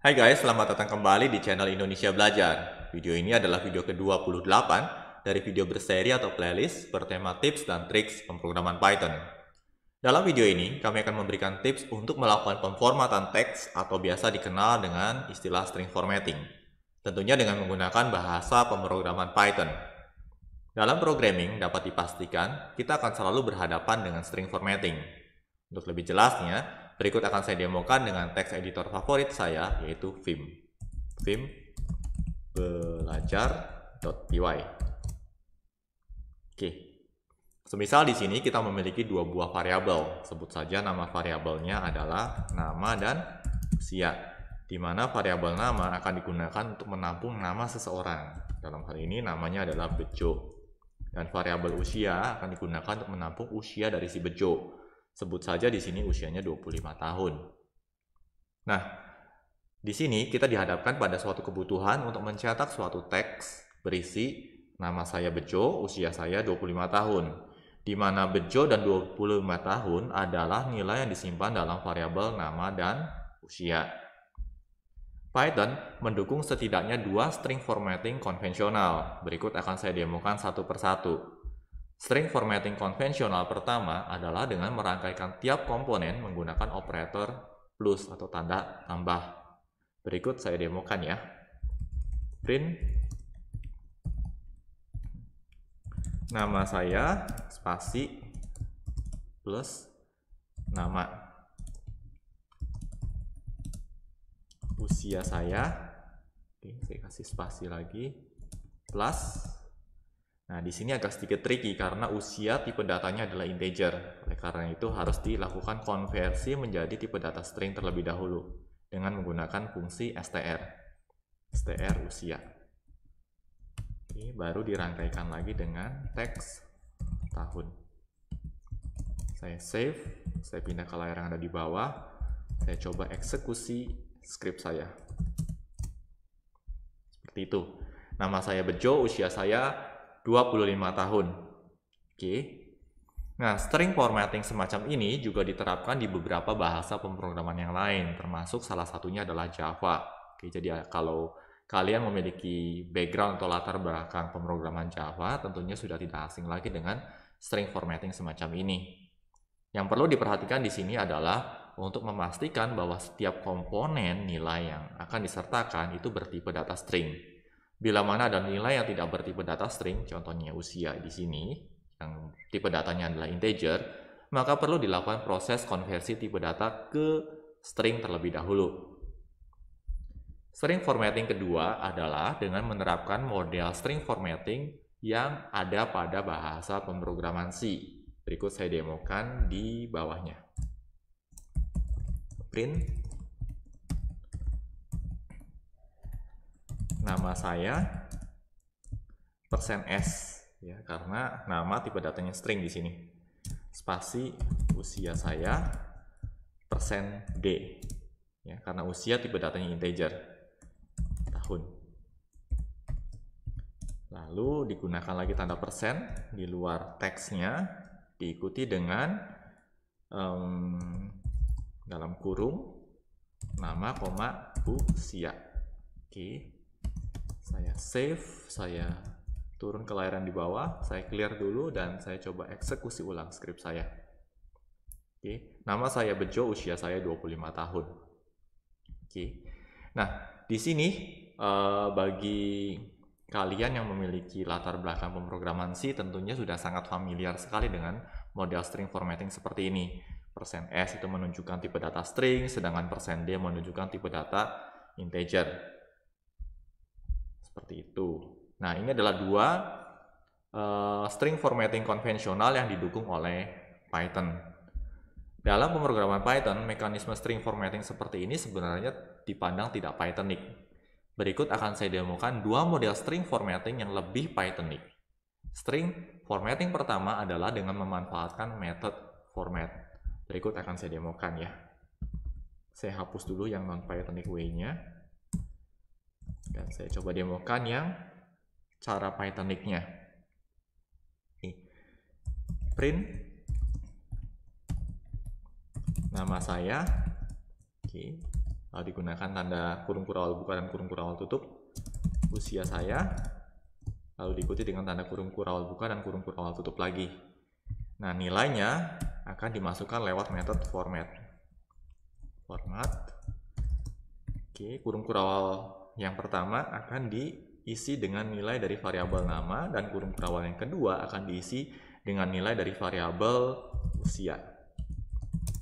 Hai guys, selamat datang kembali di channel Indonesia Belajar. Video ini adalah video ke-28 dari video berseri atau playlist bertema tips dan triks pemrograman Python. Dalam video ini, kami akan memberikan tips untuk melakukan pemformatan teks atau biasa dikenal dengan istilah string formatting. Tentunya dengan menggunakan bahasa pemrograman Python. Dalam programming, dapat dipastikan kita akan selalu berhadapan dengan string formatting. Untuk lebih jelasnya, Berikut akan saya demokan dengan teks editor favorit saya, yaitu Vim. Vim belajar.py Oke. Semisal di sini kita memiliki dua buah variabel. Sebut saja nama variabelnya adalah nama dan usia. Di mana variabel nama akan digunakan untuk menampung nama seseorang. Dalam hal ini namanya adalah Bejo. Dan variabel usia akan digunakan untuk menampung usia dari si Bejo. Sebut saja di sini usianya 25 tahun. Nah, di sini kita dihadapkan pada suatu kebutuhan untuk mencetak suatu teks berisi nama saya Bejo, usia saya 25 tahun. Di mana Bejo dan 25 tahun adalah nilai yang disimpan dalam variabel nama dan usia. Python mendukung setidaknya dua string formatting konvensional. Berikut akan saya demokan satu persatu. String formatting konvensional pertama adalah dengan merangkaikan tiap komponen menggunakan operator plus atau tanda tambah. Berikut saya demokan ya. Print nama saya spasi plus nama usia saya. Oke, saya kasih spasi lagi plus Nah, di sini agak sedikit tricky karena usia tipe datanya adalah integer. Oleh karena itu harus dilakukan konversi menjadi tipe data string terlebih dahulu dengan menggunakan fungsi str. str usia. ini baru dirangkaikan lagi dengan teks tahun. Saya save, saya pindah ke layar yang ada di bawah. Saya coba eksekusi script saya. Seperti itu. Nama saya Bejo, usia saya 25 tahun. Oke. Nah, string formatting semacam ini juga diterapkan di beberapa bahasa pemrograman yang lain, termasuk salah satunya adalah Java. Oke, jadi eh, kalau kalian memiliki background atau latar belakang pemrograman Java, tentunya sudah tidak asing lagi dengan string formatting semacam ini. Yang perlu diperhatikan di sini adalah untuk memastikan bahwa setiap komponen nilai yang akan disertakan itu bertipe data string. Bila mana ada nilai yang tidak bertipe data string, contohnya usia di sini, yang tipe datanya adalah integer, maka perlu dilakukan proses konversi tipe data ke string terlebih dahulu. String formatting kedua adalah dengan menerapkan model string formatting yang ada pada bahasa pemrograman C. Berikut saya demokan di bawahnya. Print nama saya persen s ya karena nama tipe datanya string di sini spasi usia saya persen d ya karena usia tipe datanya integer tahun lalu digunakan lagi tanda persen di luar teksnya diikuti dengan um, dalam kurung nama koma usia oke okay saya save saya turun ke layar di bawah saya clear dulu dan saya coba eksekusi ulang script saya oke okay. nama saya Bejo usia saya 25 tahun oke okay. nah di sini uh, bagi kalian yang memiliki latar belakang pemrograman C tentunya sudah sangat familiar sekali dengan model string formatting seperti ini. Persen %s itu menunjukkan tipe data string, sedangkan persen %d menunjukkan tipe data integer. Seperti itu. Nah, ini adalah dua uh, string formatting konvensional yang didukung oleh Python. Dalam pemrograman Python, mekanisme string formatting seperti ini sebenarnya dipandang tidak Pythonic. Berikut akan saya demokan dua model string formatting yang lebih Pythonic. String formatting pertama adalah dengan memanfaatkan method format. Berikut akan saya demokan ya. Saya hapus dulu yang non-Pythonic way-nya. Dan saya coba demokan yang cara Pythonic-nya. Print nama saya. Oke. Lalu digunakan tanda kurung kurawal buka dan kurung kurawal tutup. Usia saya. Lalu diikuti dengan tanda kurung kurawal buka dan kurung kurawal tutup lagi. Nah, nilainya akan dimasukkan lewat metode format. Format. Oke, kurung kurawal yang pertama akan diisi dengan nilai dari variabel nama dan kurung kurawal yang kedua akan diisi dengan nilai dari variabel usia.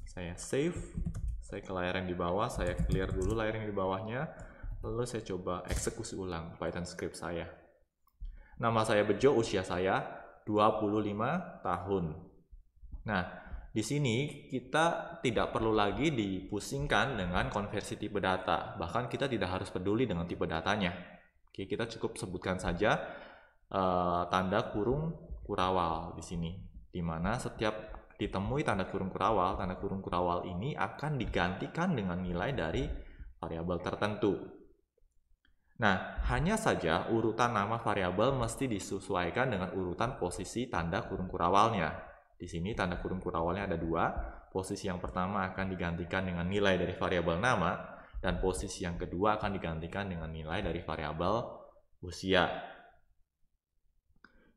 Saya save, saya ke layar yang di bawah, saya clear dulu layar yang di bawahnya, lalu saya coba eksekusi ulang Python script saya. Nama saya Bejo, usia saya 25 tahun. Nah, di sini kita tidak perlu lagi dipusingkan dengan konversi tipe data. Bahkan kita tidak harus peduli dengan tipe datanya. Oke, kita cukup sebutkan saja uh, tanda kurung kurawal di sini. Di mana setiap ditemui tanda kurung kurawal, tanda kurung kurawal ini akan digantikan dengan nilai dari variabel tertentu. Nah, hanya saja urutan nama variabel mesti disesuaikan dengan urutan posisi tanda kurung kurawalnya. Di sini tanda kurung kurawalnya ada dua. Posisi yang pertama akan digantikan dengan nilai dari variabel nama dan posisi yang kedua akan digantikan dengan nilai dari variabel usia.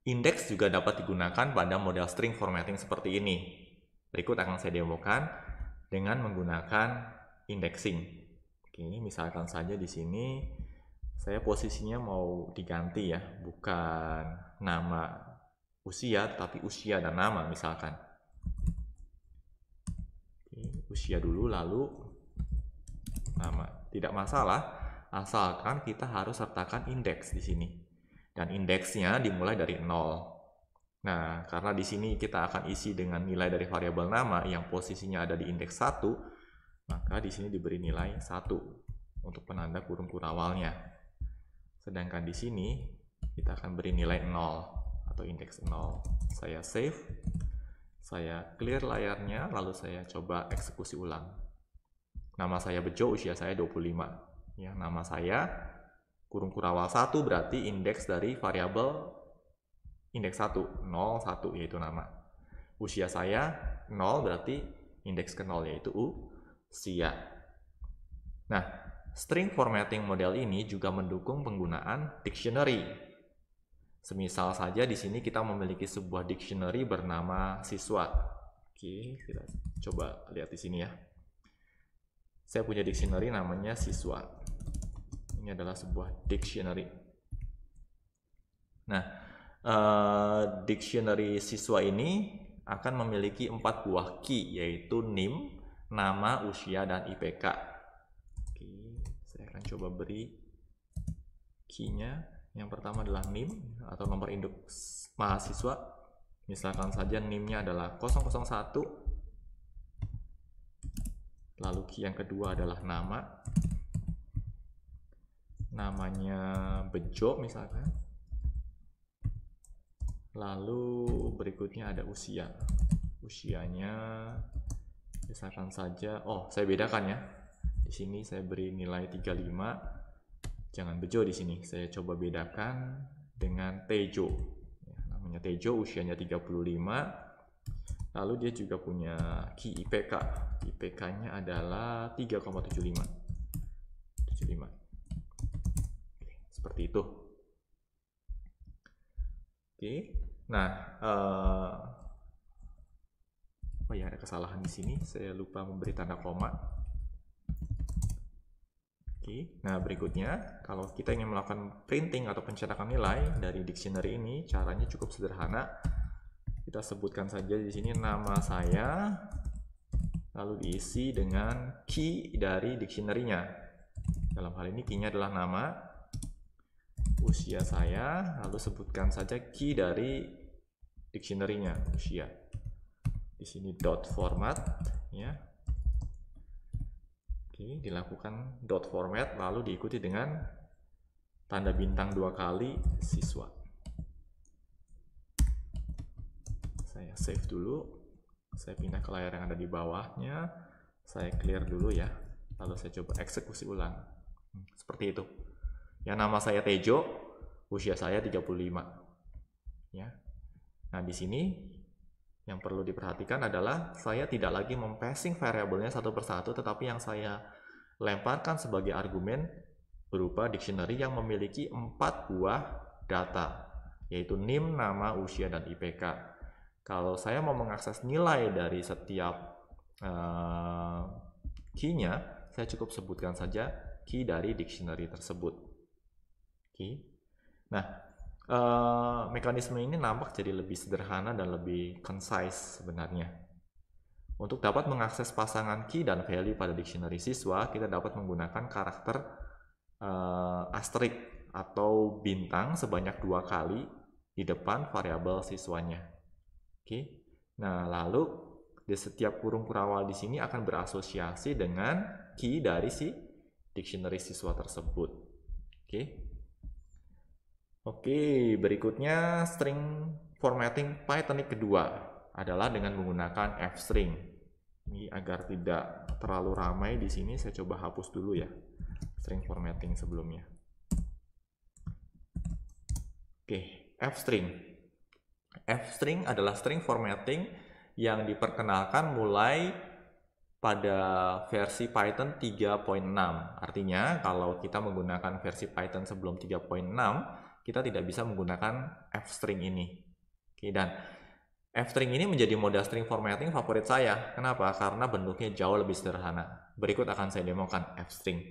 Indeks juga dapat digunakan pada model string formatting seperti ini. Berikut akan saya demokan dengan menggunakan indexing. Oke, misalkan saja di sini saya posisinya mau diganti ya, bukan nama usia tapi usia dan nama misalkan Oke, usia dulu lalu nama tidak masalah asalkan kita harus sertakan indeks di sini dan indeksnya dimulai dari nol Nah, karena di sini kita akan isi dengan nilai dari variabel nama yang posisinya ada di indeks 1, maka di sini diberi nilai 1 untuk penanda kurung kurawalnya. Sedangkan di sini kita akan beri nilai 0 atau indeks 0. Saya save, saya clear layarnya, lalu saya coba eksekusi ulang. Nama saya Bejo, usia saya 25. Ya, nama saya kurung kurawal 1 berarti indeks dari variabel indeks 1, 0, 1 yaitu nama. Usia saya 0 berarti indeks ke 0 yaitu usia. Nah, string formatting model ini juga mendukung penggunaan dictionary Semisal saja di sini kita memiliki sebuah dictionary bernama siswa. Oke, kita coba lihat di sini ya. Saya punya dictionary namanya siswa. Ini adalah sebuah dictionary. Nah, uh, dictionary siswa ini akan memiliki empat buah key yaitu NIM, nama, usia, dan IPK. Oke, saya akan coba beri key-nya. Yang pertama adalah NIM atau nomor induk mahasiswa. Misalkan saja NIM-nya adalah 001. Lalu yang kedua adalah nama. Namanya Bejo misalkan. Lalu berikutnya ada usia. Usianya misalkan saja, oh saya bedakan ya. Di sini saya beri nilai 35 Jangan bejo di sini, saya coba bedakan dengan Tejo. Ya, namanya Tejo, usianya 35. Lalu dia juga punya Ki IPK. IPK-nya adalah 3,75. 75. seperti itu. Oke. Nah, uh, oh ya ada kesalahan di sini. Saya lupa memberi tanda koma. Oke, nah berikutnya, kalau kita ingin melakukan printing atau pencetakan nilai dari dictionary ini, caranya cukup sederhana. Kita sebutkan saja di sini nama saya, lalu diisi dengan key dari dictionary-nya. Dalam hal ini key-nya adalah nama, usia saya, lalu sebutkan saja key dari dictionary-nya, usia. Di sini dot format, ya, ini dilakukan dot format lalu diikuti dengan tanda bintang dua kali siswa. Saya save dulu. Saya pindah ke layar yang ada di bawahnya. Saya clear dulu ya. Lalu saya coba eksekusi ulang. Hmm, seperti itu. Ya nama saya Tejo, usia saya 35. Ya. Nah, di sini yang perlu diperhatikan adalah saya tidak lagi mempassing variabelnya satu persatu, tetapi yang saya lemparkan sebagai argumen berupa dictionary yang memiliki empat buah data, yaitu NIM, nama, usia, dan IPK. Kalau saya mau mengakses nilai dari setiap uh, key-nya, saya cukup sebutkan saja key dari dictionary tersebut. Key. Nah, uh, mekanisme ini nampak jadi lebih sederhana dan lebih concise sebenarnya. Untuk dapat mengakses pasangan key dan value pada dictionary siswa, kita dapat menggunakan karakter uh, asterisk atau bintang sebanyak dua kali di depan variabel siswanya. Oke. Okay. Nah, lalu di setiap kurung kurawal di sini akan berasosiasi dengan key dari si dictionary siswa tersebut. Oke. Okay. Oke, berikutnya string formatting Pythonic kedua adalah dengan menggunakan f-string. Ini agar tidak terlalu ramai di sini saya coba hapus dulu ya string formatting sebelumnya. Oke, f-string. F-string adalah string formatting yang diperkenalkan mulai pada versi Python 3.6. Artinya, kalau kita menggunakan versi Python sebelum 3.6, kita tidak bisa menggunakan F string ini. Oke, dan F string ini menjadi modal string formatting favorit saya. Kenapa? Karena bentuknya jauh lebih sederhana. Berikut akan saya demokan F string.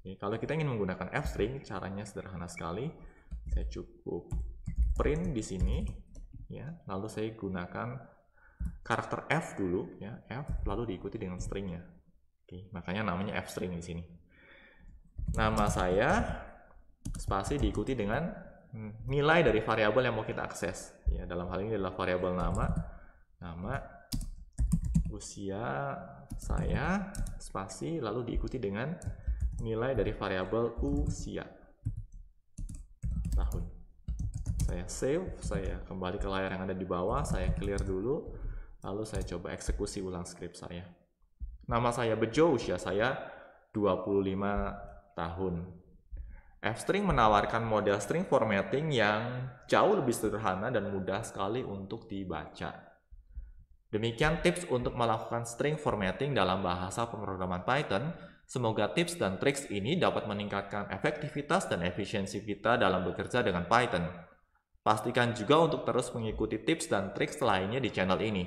Oke, kalau kita ingin menggunakan F string, caranya sederhana sekali. Saya cukup print di sini ya, lalu saya gunakan karakter F dulu ya, F lalu diikuti dengan stringnya. Oke, makanya namanya F string di sini. Nama saya spasi diikuti dengan hmm, nilai dari variabel yang mau kita akses. Ya, dalam hal ini adalah variabel nama, nama, usia saya, spasi, lalu diikuti dengan nilai dari variabel usia, tahun. Saya save, saya kembali ke layar yang ada di bawah, saya clear dulu, lalu saya coba eksekusi ulang script saya. Nama saya Bejo, usia saya 25 tahun. F-string menawarkan model string formatting yang jauh lebih sederhana dan mudah sekali untuk dibaca. Demikian tips untuk melakukan string formatting dalam bahasa pemrograman Python. Semoga tips dan triks ini dapat meningkatkan efektivitas dan efisiensi kita dalam bekerja dengan Python. Pastikan juga untuk terus mengikuti tips dan triks lainnya di channel ini.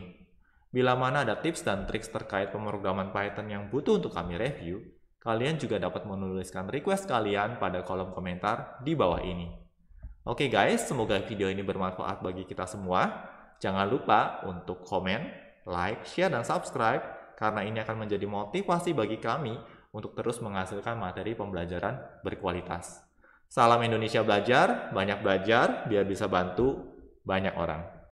Bila mana ada tips dan triks terkait pemrograman Python yang butuh untuk kami review, Kalian juga dapat menuliskan request kalian pada kolom komentar di bawah ini. Oke guys, semoga video ini bermanfaat bagi kita semua. Jangan lupa untuk komen, like, share, dan subscribe karena ini akan menjadi motivasi bagi kami untuk terus menghasilkan materi pembelajaran berkualitas. Salam Indonesia Belajar, banyak belajar biar bisa bantu banyak orang.